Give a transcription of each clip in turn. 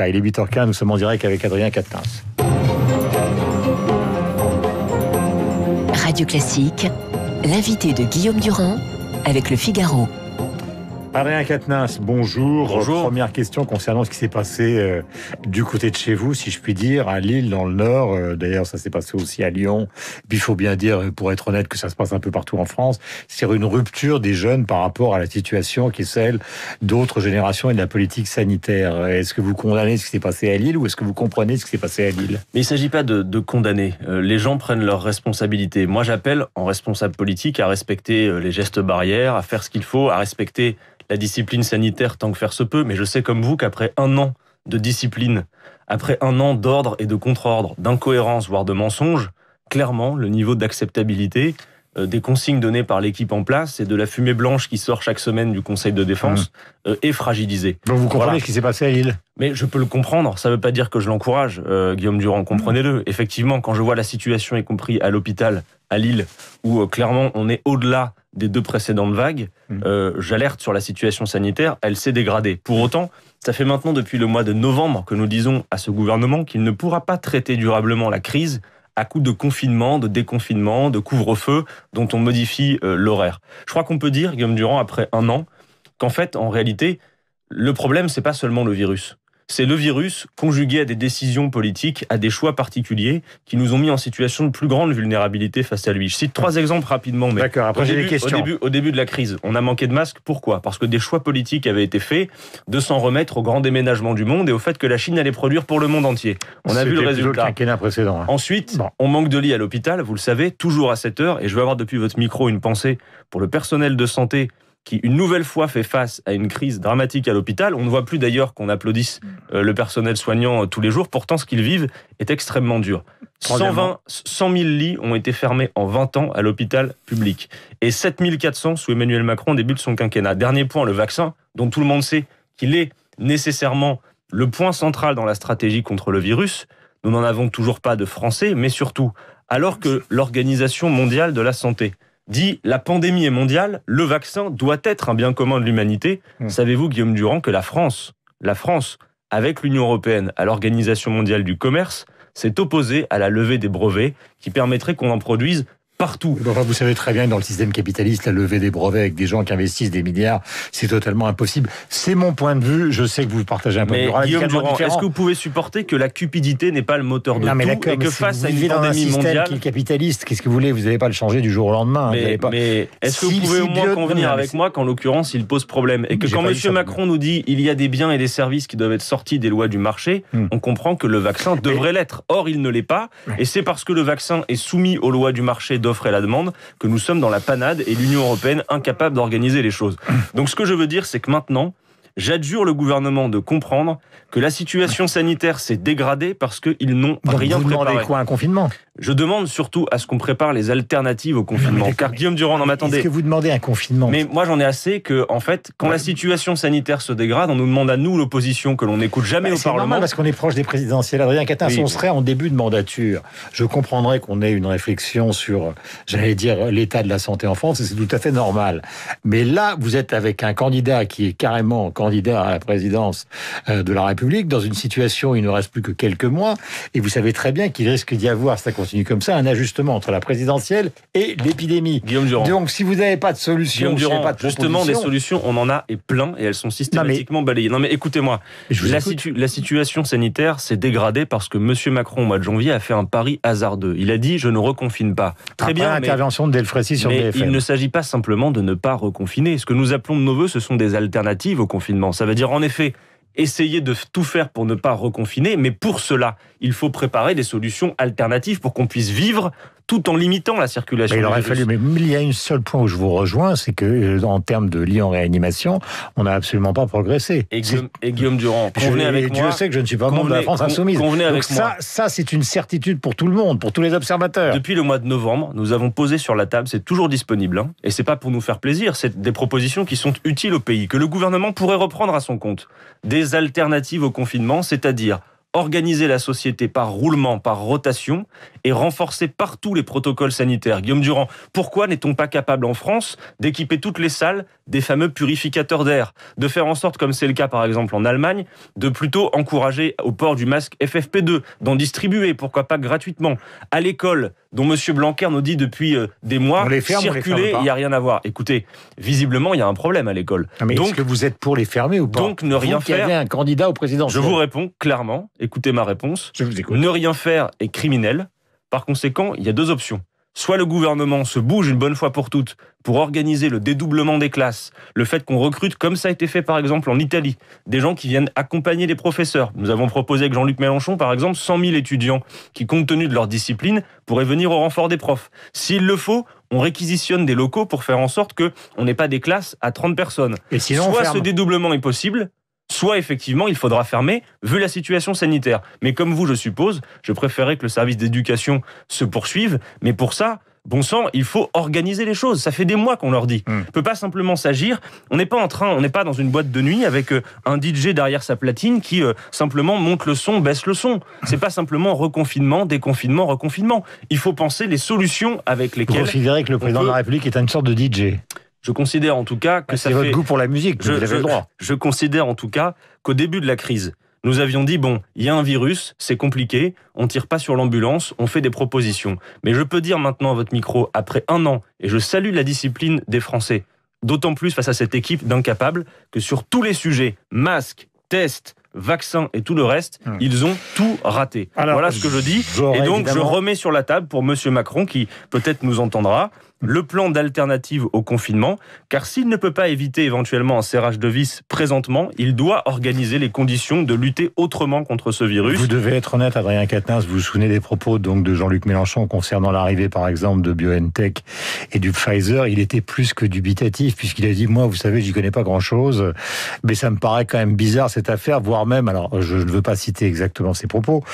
Bah, il est 8h15, nous sommes en direct avec Adrien Quatennens. Radio Classique, l'invité de Guillaume Durand avec le Figaro. Adrien Quatennens, bonjour. bonjour. Première question concernant ce qui s'est passé euh, du côté de chez vous, si je puis dire, à Lille, dans le Nord. Euh, d'ailleurs, ça s'est passé aussi à Lyon. puis il faut bien dire, euh, pour être honnête, que ça se passe un peu partout en France. C'est une rupture des jeunes par rapport à la situation qui est celle d'autres générations et de la politique sanitaire. Est-ce que vous condamnez ce qui s'est passé à Lille ou est-ce que vous comprenez ce qui s'est passé à Lille Mais il ne s'agit pas de, condamner. les gens prennent leurs responsabilités. Moi, j'appelle en responsable politique à respecter les gestes barrières, à faire ce qu'il faut, à respecter la discipline sanitaire tant que faire se peut, mais je sais comme vous qu'après un an de discipline, après un an d'ordre et de contre-ordre, d'incohérence, voire de mensonge, clairement, le niveau d'acceptabilité euh, des consignes données par l'équipe en place et de la fumée blanche qui sort chaque semaine du Conseil de défense mmh. euh, est fragilisé. Donc vous comprenez ce qui s'est passé à Lille Mais je peux le comprendre, ça ne veut pas dire que je l'encourage, euh, Guillaume Durand, mmh. comprenez-le. Effectivement, quand je vois la situation, y compris à l'hôpital à Lille, où clairement on est au-delà des deux précédentes vagues, hmm. euh, j'alerte sur la situation sanitaire, elle s'est dégradée. Pour autant, ça fait maintenant depuis le mois de novembre que nous disons à ce gouvernement qu'il ne pourra pas traiter durablement la crise à coup de confinement, de déconfinement, de couvre-feu dont on modifie euh, l'horaire. Je crois qu'on peut dire, Guillaume Durand, après un an, qu'en fait, en réalité, le problème, c'est pas seulement le virus. C'est le virus conjugué à des décisions politiques, à des choix particuliers qui nous ont mis en situation de plus grande vulnérabilité face à lui. Je cite trois exemples rapidement. D'accord, après j'ai des questions. Au début, de la crise, on a manqué de masques. Pourquoi Parce que des choix politiques avaient été faits de s'en remettre au grand déménagement du monde et au fait que la Chine allait produire pour le monde entier. On a vu le résultat. précédent. Hein. Ensuite, on manque de lits à l'hôpital, vous le savez, toujours à cette heure. Et je veux avoir depuis votre micro une pensée pour le personnel de santé qui une nouvelle fois fait face à une crise dramatique à l'hôpital. On ne voit plus d'ailleurs qu'on applaudisse mm. euh, le personnel soignant euh, tous les jours. Pourtant, ce qu'ils vivent est extrêmement dur. 120, 100 000 lits ont été fermés en 20 ans à l'hôpital public et 7 400 sous Emmanuel Macron au début de son quinquennat. Dernier point, le vaccin, dont tout le monde sait qu'il est nécessairement le point central dans la stratégie contre le virus. Nous n'en avons toujours pas de français, mais surtout, alors que l'Organisation mondiale de la santé dit la pandémie est mondiale, le vaccin doit être un bien commun de l'humanité. Hmm. Savez-vous, Guillaume Durand, que la France, la France, avec l'Union européenne, à l'Organisation mondiale du commerce, s'est opposée à la levée des brevets qui permettraient qu'on en produise partout. vous savez très bien que dans le système capitaliste, la levée des brevets avec des gens qui investissent des milliards, c'est totalement impossible. C'est mon point de vue. Je sais que vous partagez un point de vue. est-ce que vous pouvez supporter que la cupidité n'est pas le moteur de mais tout et que face à une pandémie mondiale, capitaliste, qu'est-ce que vous voulez Vous n'allez pas le changer du jour au lendemain. Hein, mais, est-ce que vous pouvez au moins convenir avec moi qu'en l'occurrence, il pose problème et que quand M. Macron nous dit il y a des biens et des services qui doivent être sortis des lois du marché, hmm. on comprend que le vaccin devrait l'être. Or, il ne l'est pas, et c'est parce que le vaccin est soumis aux lois du marché d'offre et la demande, que nous sommes dans la panade et l'Union européenne incapable d'organiser les choses. Donc ce que je veux dire, c'est que maintenant, J'adjure le gouvernement de comprendre que la situation sanitaire s'est dégradée parce qu'ils n'ont rien vous préparé. quoi un confinement Je demande surtout à ce qu'on prépare les alternatives au confinement. car Guillaume Durand, non m'attendez. Est-ce que vous demandez un confinement Mais moi j'en ai assez que, en fait, quand la situation sanitaire se dégrade, on nous demande à nous, l'opposition, que l'on n'écoute jamais bah, au Parlement. parce qu'on est proche des présidentielles. Adrien Catin, si on serait en début de mandature, je comprendrais qu'on ait une réflexion sur, j'allais dire, l'état de la santé en France, et c'est tout à fait normal. Mais là, vous êtes avec un candidat qui est carrément candidat à la présidence euh, de la République, dans une situation où il ne reste plus que quelques mois, et vous savez très bien qu'il risque d'y avoir, si ça continue comme ça, un ajustement entre la présidentielle et l'épidémie. Donc si vous n'avez pas de solution, Durand, pas justement, des solutions, on en a et plein, et elles sont systématiquement balayées. Non mais écoutez-moi, la, situation sanitaire s'est dégradée parce que M. Macron, au mois de janvier, a fait un pari hasardeux. Il a dit « je ne reconfine pas ». Très bien, l'intervention de sur mais il ne s'agit pas simplement de ne pas reconfiner. Ce que nous appelons de nos voeux, ce sont des alternatives au confinement ça veut dire en effet essayer de tout faire pour ne pas reconfiner, mais pour cela, il faut préparer des solutions alternatives pour qu'on puisse vivre tout en limitant la circulation. Mais il mais il y a un seul point où je vous rejoins, c'est que euh, en termes de lien en réanimation, on n'a absolument pas progressé. Et Guillaume, Durand, convenez avec moi. Dieu sait que je ne suis pas membre de la France Insoumise. Donc Ça, ça c'est une certitude pour tout le monde, pour tous les observateurs. Depuis le mois de novembre, nous avons posé sur la table, c'est toujours disponible, et hein, et c'est pas pour nous faire plaisir, c'est des propositions qui sont utiles au pays, que le gouvernement pourrait reprendre à son compte. Des alternatives au confinement, c'est-à-dire organiser la société par roulement, par rotation et renforcer partout les protocoles sanitaires. Guillaume Durand, pourquoi n'est-on pas capable en France d'équiper toutes les salles des fameux purificateurs d'air, de faire en sorte, comme c'est le cas par exemple en Allemagne, de plutôt encourager au port du masque FFP2, d'en distribuer, pourquoi pas gratuitement, à l'école, dont M. Blanquer nous dit depuis euh, des mois, les ferme, circuler, il n'y a rien à voir. Écoutez, visiblement, il y a un problème à l'école. Donc, est-ce que vous êtes pour les fermer ou pas Donc, ne rien faire. un candidat au président. Je vous réponds clairement. Écoutez ma réponse. Ne rien faire est criminel. Par conséquent, il y a deux options soit le gouvernement se bouge une bonne fois pour toutes pour organiser le dédoublement des classes, le fait qu'on recrute, comme ça a été fait par exemple en Italie, des gens qui viennent accompagner les professeurs. Nous avons proposé avec Jean-Luc Mélenchon, par exemple, 100 000 étudiants qui, compte tenu de leur discipline, pourraient venir au renfort des profs. S'il le faut, on réquisitionne des locaux pour faire en sorte qu'on n'ait pas des classes à 30 personnes. Et Soit ce dédoublement est possible, effectivement il faudra fermer vu la situation sanitaire. Mais comme vous, je suppose, je préférerais que le service d'éducation se poursuive, mais pour ça, bon sang, il faut organiser les choses. Ça fait des mois qu'on leur dit. Hmm. On peut pas simplement s'agir. On n'est pas en train, on n'est pas dans une boîte de nuit avec euh, un DJ derrière sa platine qui euh, simplement monte le son, baisse le son. C'est pas simplement reconfinement, déconfinement, reconfinement. Il faut penser les solutions avec lesquelles. Vous considérez que le président de la République est une sorte de DJ je considère en tout cas que bah, C'est votre goût pour la musique, je, droit. Je considère en tout cas qu'au début de la crise, nous avions dit, bon, il y a un virus, c'est compliqué, on tire pas sur l'ambulance, on fait des propositions. Mais je peux dire maintenant à votre micro, après un an, et je salue la discipline des Français, d'autant plus face à cette équipe d'incapables, que sur tous les sujets, masques, tests, vaccins et tout le reste, hum. ils ont tout raté. voilà ce que je dis. Et donc, je remets sur la table pour Monsieur Macron, qui peut-être nous entendra, le plan d'alternative au confinement, car s'il ne peut pas éviter éventuellement un serrage de vis présentement, il doit organiser les conditions de lutter autrement contre ce virus. Vous devez être honnête, Adrien Quatennens, vous vous souvenez des propos donc de Jean-Luc Mélenchon concernant l'arrivée par exemple de BioNTech et du Pfizer, il était plus que dubitatif puisqu'il a dit moi vous savez j'y connais pas grand-chose, mais ça me paraît quand même bizarre cette affaire, voire même, alors je ne veux pas citer exactement ses propos,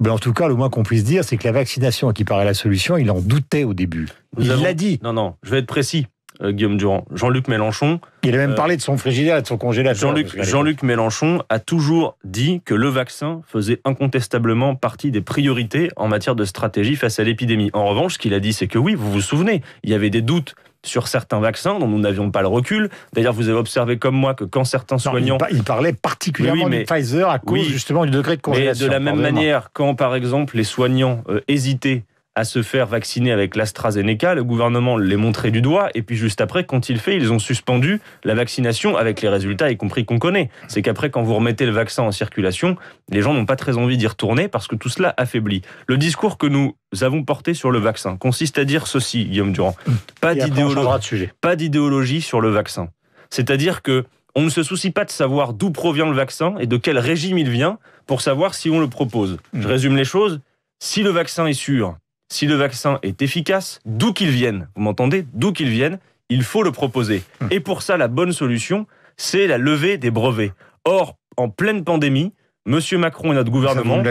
mais en tout cas le moins qu'on puisse dire c'est que la vaccination qui paraît la solution, il en doutait au début. il l'a dit, non, non, je vais être précis, euh, Guillaume Durand. Jean-Luc Mélenchon. Il a même euh, parlé de son frigidaire et de son congélateur. Jean-Luc Jean Mélenchon a toujours dit que le vaccin faisait incontestablement partie des priorités en matière de stratégie face à l'épidémie. En revanche, ce qu'il a dit, c'est que oui, vous vous souvenez, il y avait des doutes sur certains vaccins dont nous n'avions pas le recul. D'ailleurs, vous avez observé comme moi que quand certains soignants... Non, il, parlait particulièrement de Pfizer à cause justement du degré de congélation. Mais de la même manière, quand par exemple les soignants euh, hésitaient à se faire vacciner avec l'AstraZeneca. Le gouvernement les montrait du doigt. Et puis juste après, quand il fait, ils ont suspendu la vaccination avec les résultats, y compris qu'on connaît. C'est qu'après, quand vous remettez le vaccin en circulation, les gens n'ont pas très envie d'y retourner parce que tout cela affaiblit. Le discours que nous avons porté sur le vaccin consiste à dire ceci, Guillaume Durand. Mmh. Pas d'idéologie. Pas d'idéologie sur le vaccin. C'est-à-dire que on ne se soucie pas de savoir d'où provient le vaccin et de quel régime il vient pour savoir si on le propose. Mmh. Je résume les choses. Si le vaccin est sûr, si le vaccin est efficace, d'où qu'il vienne, vous m'entendez D'où qu'il vienne, il faut le proposer. Hmm. Et pour ça, la bonne solution, c'est la levée des brevets. Or, en pleine pandémie, M. Macron et notre gouvernement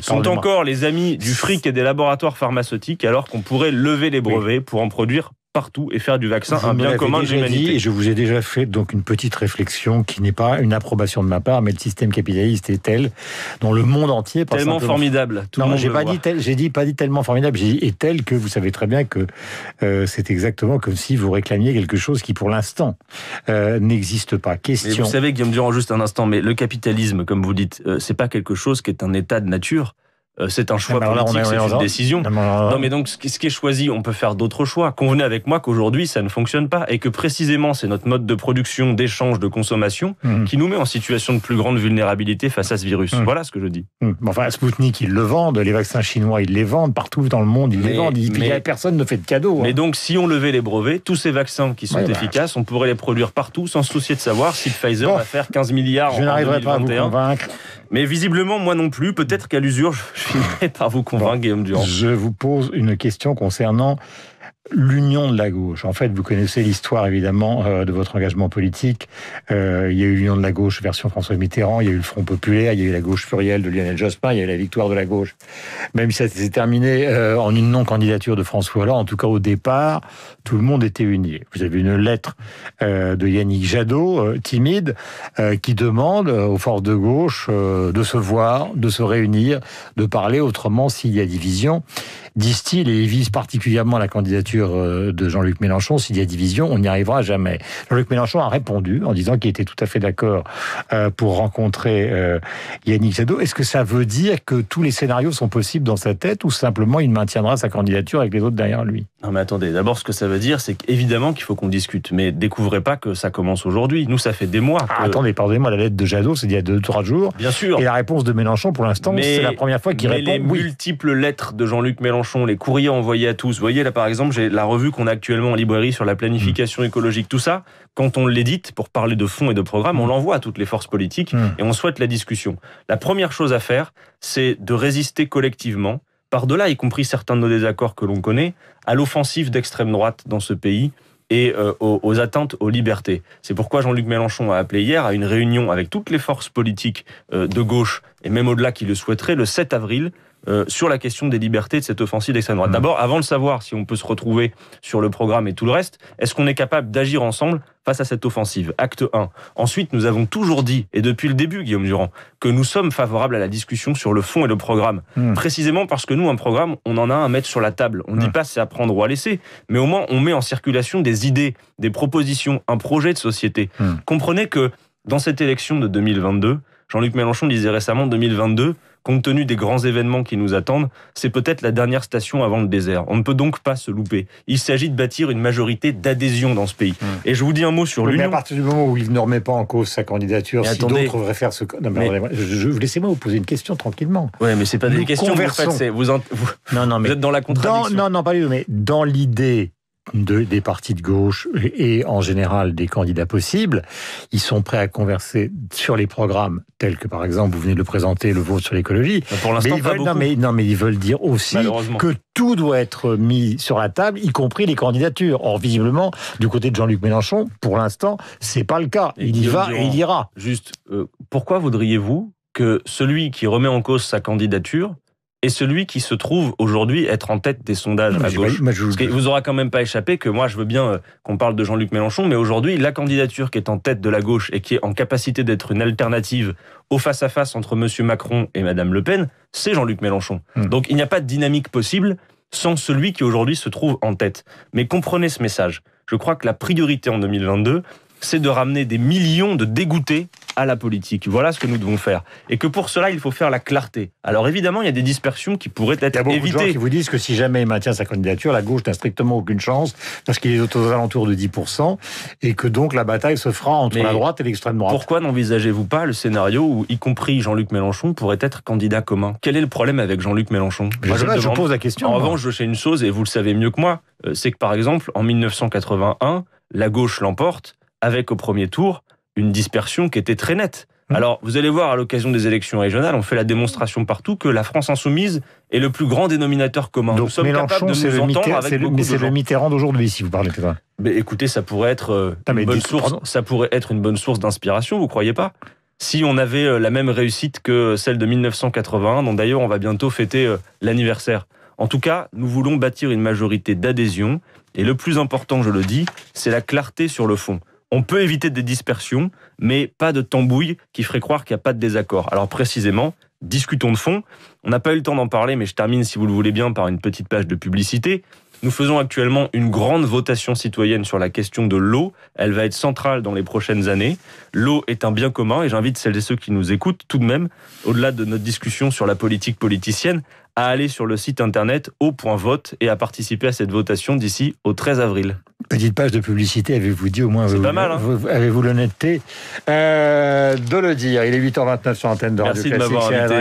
sont encore les amis du fric et des laboratoires pharmaceutiques alors qu'on pourrait lever les brevets pour en produire partout et faire du vaccin un bien commun de l'humanité. Et je vous ai déjà fait donc une petite réflexion qui n'est pas une approbation de ma part, mais le système capitaliste est tel dans le monde entier. tellement formidable. non, j'ai pas dit tel, j'ai dit pas dit tellement formidable. J'ai dit est tel que vous savez très bien que euh, c'est exactement comme si vous réclamiez quelque chose qui pour l'instant euh, n'existe pas. Question. vous savez Guillaume Durand juste un instant, mais le capitalisme, comme vous dites, ce euh, c'est pas quelque chose qui est un état de nature. Euh, c'est un choix ah, bah, politique, c'est une décision. non, mais donc, ce qui est choisi, on peut faire d'autres choix. Convenez avec moi qu'aujourd'hui, ça ne fonctionne pas et que précisément, c'est notre mode de production, d'échange, de consommation mmh. qui nous met en situation de plus grande vulnérabilité face à ce virus. Mmh. Voilà ce que je dis. Mmh. Enfin, Enfin, Sputnik, ils le vendent, les vaccins chinois, ils les vendent partout dans le monde, ils les vendent. mais, personne ne fait de cadeau. Hein. Mais donc, si on levait les brevets, tous ces vaccins qui sont bah, efficaces, on pourrait les produire partout sans se soucier de savoir si Pfizer va faire 15 milliards en 2021. Pas à convaincre. Mais visiblement, moi non plus. Peut-être qu'à l'usure, je finirai par vous convaincre, Guillaume Durand. Je vous pose une question concernant l'union de la gauche. En fait, vous connaissez l'histoire évidemment euh, de votre engagement politique. Euh, il y a eu l'union de la gauche version François Mitterrand, il y a eu le Front populaire, il y a eu la gauche furielle de Lionel Jospin, il y a eu la victoire de la gauche. Même si ça s'est terminé euh, en une non-candidature de François Hollande, en tout cas au départ, tout le monde était uni. Vous avez une lettre de Yannick Jadot, timide, qui demande aux forces de gauche de se voir, de se réunir, de parler autrement s'il y a division. Disent-ils, et ils visent particulièrement la candidature euh, de Jean-Luc Mélenchon, s'il y a division, on n'y arrivera jamais. Jean-Luc Mélenchon a répondu en disant qu'il était tout à fait d'accord euh, pour rencontrer euh, Yannick Jadot. Est-ce que ça veut dire que tous les scénarios sont possibles dans sa tête ou simplement il maintiendra sa candidature avec les autres derrière lui non mais attendez, d'abord ce que ça veut dire, c'est qu'évidemment qu'il faut qu'on discute, mais découvrez pas que ça commence aujourd'hui. Nous, ça fait des mois. Ah, que... attendez, pardonnez-moi, la lettre de Jadot, c'est il y a deux, trois jours. Bien sûr. Et la réponse de Mélenchon, pour l'instant, c'est la première fois qu'il répond les multiples lettres de Jean-Luc Mélenchon, les courriers envoyés à tous. Vous voyez là, par exemple, j'ai la revue qu'on a actuellement en librairie sur la planification mm. écologique, tout ça. Quand on l'édite pour parler de fonds et de programmes, on mm. l'envoie à toutes les forces politiques mm. et on souhaite la discussion. La première chose à faire, c'est de résister collectivement par-delà, y compris certains de nos désaccords que l'on connaît, à l'offensive d'extrême droite dans ce pays et euh, aux, attentes atteintes aux libertés. C'est pourquoi Jean-Luc Mélenchon a appelé hier à une réunion avec toutes les forces politiques euh, de gauche et même au-delà qui le souhaiteraient le 7 avril euh, sur la question des libertés de cette offensive d'extrême droite. Mmh. D'abord, avant de savoir si on peut se retrouver sur le programme et tout le reste, est-ce qu'on est capable d'agir ensemble face à cette offensive Acte 1. Ensuite, nous avons toujours dit, et depuis le début, Guillaume Durand, que nous sommes favorables à la discussion sur le fond et le programme. Mmh. Précisément parce que nous, un programme, on en a un à mettre sur la table. On ne dit mmh. pas c'est à prendre ou à laisser, mais au moins on met en circulation des idées, des propositions, un projet de société. Comprenez que dans cette élection de 2022, Jean-Luc Mélenchon disait récemment 2022, compte tenu des grands événements qui nous attendent, c'est peut-être la dernière station avant le désert. On ne peut donc pas se louper. Il s'agit de bâtir une majorité d'adhésion dans ce pays. Hmm. Et je vous dis un mot sur l'Union. Mais à partir du moment où il ne remet pas en cause sa candidature, si d'autres voudraient faire ce... Non, mais, Je... Laissez-moi vous poser une question tranquillement. Oui, mais c'est pas des questions. Conversons. Vous, êtes dans la contradiction. Non, non, pas du tout, mais dans l'idée des partis de gauche et, en général des candidats possibles. Ils sont prêts à converser sur les programmes tels que par exemple vous venez de présenter le vote sur l'écologie. Bah, pour l'instant, mais, ils veulent, dire aussi que tout doit être mis sur la table, y compris les candidatures. Or visiblement, du côté de Jean-Luc Mélenchon, pour l'instant, ce n'est pas le cas. Il y va et il ira. Juste, euh, pourquoi voudriez-vous que celui qui remet en cause sa candidature et celui qui se trouve aujourd'hui être en tête des sondages à gauche. vous... aura quand même pas échappé que moi, je veux bien euh, qu'on parle de Jean-Luc Mélenchon, mais aujourd'hui, la candidature qui est en tête de la gauche et qui est en capacité d'être une alternative au face-à-face entre M. Macron et Mme Le Pen, c'est Jean-Luc Mélenchon. Hmm. Donc il n'y a pas de dynamique possible sans celui qui aujourd'hui se trouve en tête. Mais comprenez ce message. Je crois que la priorité en 2022, c'est de ramener des millions de dégoûtés à la politique. Voilà ce que nous devons faire. Et que pour cela, il faut faire la clarté. Alors évidemment, il y a des dispersions qui pourraient être évitées. Il y a beaucoup de gens qui vous disent que si jamais il maintient sa candidature, la gauche n'a strictement aucune chance parce qu'il est aux alentours de 10% et que donc la bataille se fera entre la droite et l'extrême droite. Pourquoi n'envisagez-vous pas le scénario où y compris Jean-Luc Mélenchon pourrait être candidat commun Quel est le problème avec Jean-Luc Mélenchon je, pose la question. En revanche, je sais une chose et vous le savez mieux que moi, euh, c'est que par exemple, en 1981, la gauche l'emporte avec au premier tour une dispersion qui était très nette. Mmh. Alors, vous allez voir, à l'occasion des élections régionales, on fait la démonstration partout que la France insoumise est le plus grand dénominateur commun. Donc, nous sommes Mélenchon, capables de nous entendre avec beaucoup c'est le Mitterrand d'aujourd'hui, si vous parlez de ça. écoutez, ça pourrait être euh, une bonne source. Ça pourrait être une bonne source d'inspiration. Vous croyez pas Si on avait euh, la même réussite que celle de 1981, dont d'ailleurs on va bientôt fêter euh, l'anniversaire. En tout cas, nous voulons bâtir une majorité d'adhésion. Et le plus important, je le dis, c'est la clarté sur le fond on peut éviter des dispersions, mais pas de tambouille qui ferait croire qu'il n'y a pas de désaccord. Alors précisément, discutons de fond. On n'a pas eu le temps d'en parler, mais je termine, si vous le voulez bien, par une petite page de publicité. Nous faisons actuellement une grande votation citoyenne sur la question de l'eau. Elle va être centrale dans les prochaines années. L'eau est un bien commun et j'invite celles et ceux qui nous écoutent tout de même, au-delà de notre discussion sur la politique politicienne, à aller sur le site internet vote et à participer à cette votation d'ici au 13 avril. Petite page de publicité, avez-vous dit au moins hein. avez-vous, mal avez l'honnêteté euh, de le dire Il est 8h29 sur antenne de Merci m'avoir invité.